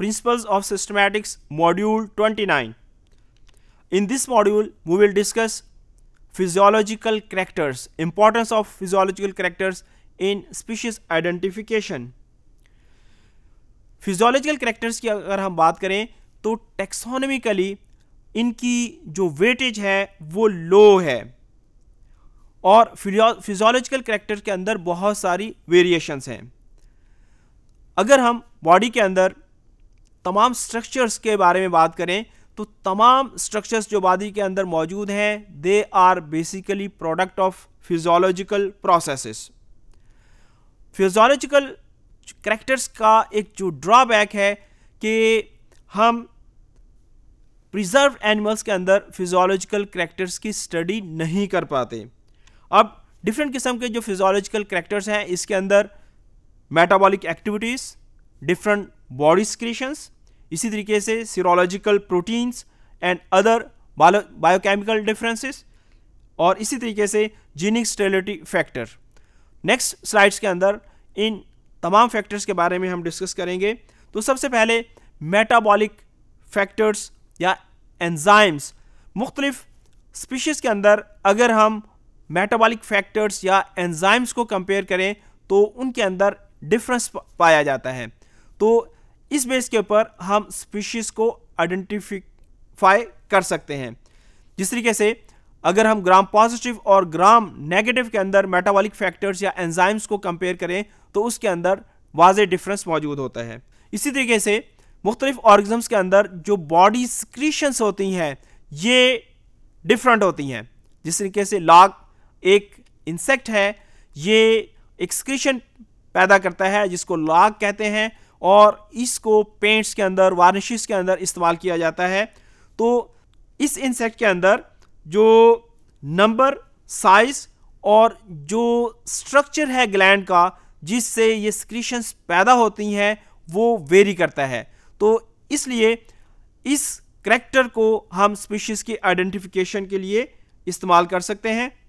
Principles of Systematics, Module 29. In this module, we will discuss physiological characters, importance of physiological characters in species identification. physiological characters ki agar hum baat kare to taxonomically inki jo weightage hai wo low hai और physiological character के अंदर बहुत सारी variations हैं अगर हम body के अंदर तमाम स्ट्रक्चर्स के बारे में बात करें तो तमाम स्ट्रक्चर्स जो बॉडी के अंदर मौजूद हैं they are basically product of physiological processes physiological characters का एक जो ड्रॉबैक है कि हम प्रिजर्व एनिमल्स के अंदर फिजोलॉजिकल करेक्टर्स की स्टडी नहीं कर पाते अब डिफरेंट किस्म के जो फिजोलॉजिकल करेक्टर्स हैं इसके अंदर metabolic activities different body secretions इसी तरीके से serological proteins and other biochemical differences और इसी तरीके से genic sterility factor next slides के अंदर इन तमाम फैक्टर्स के बारे में हम डिस्कस करेंगे तो सबसे पहले मेटाबॉलिक फैक्टर्स या एंजाइम्स मुख्तलिफ स्पीशीज़ के अंदर अगर हम मेटाबॉलिक फैक्टर्स या एंजाइम्स को कंपेयर करें तो उनके अंदर डिफरेंस पाया जाता है तो इस बेस के ऊपर हम स्पीशीज़ को आइडेंटिफाई कर सकते हैं जिस तरीके से अगर हम ग्राम पॉजिटिव और ग्राम नेगेटिव के अंदर मेटाबॉलिक फैक्टर्स या एंजाइम्स को कंपेयर करें तो उसके अंदर वाज डिफरेंस मौजूद होता है इसी तरीके से मुख्तलिफ ऑर्गजम्स के अंदर जो बॉडी स्क्रीशंस होती हैं ये डिफरेंट होती हैं जिस तरीके से लाग एक इंसेक्ट है ये एक्सक्रीशन पैदा करता है जिसको लाग कहते हैं और इसको पेंट्स के अंदर वार्निशेस के अंदर इस्तेमाल किया जाता है तो इस इंसेक्ट के अंदर जो नंबर साइज और जो स्ट्रक्चर है ग्लैंड का जिससे ये स्क्रीशंस पैदा होती हैं वो वेरी करता है तो इसलिए इस करेक्टर को हम स्पीशीज़ की आइडेंटिफिकेशन के लिए इस्तेमाल कर सकते हैं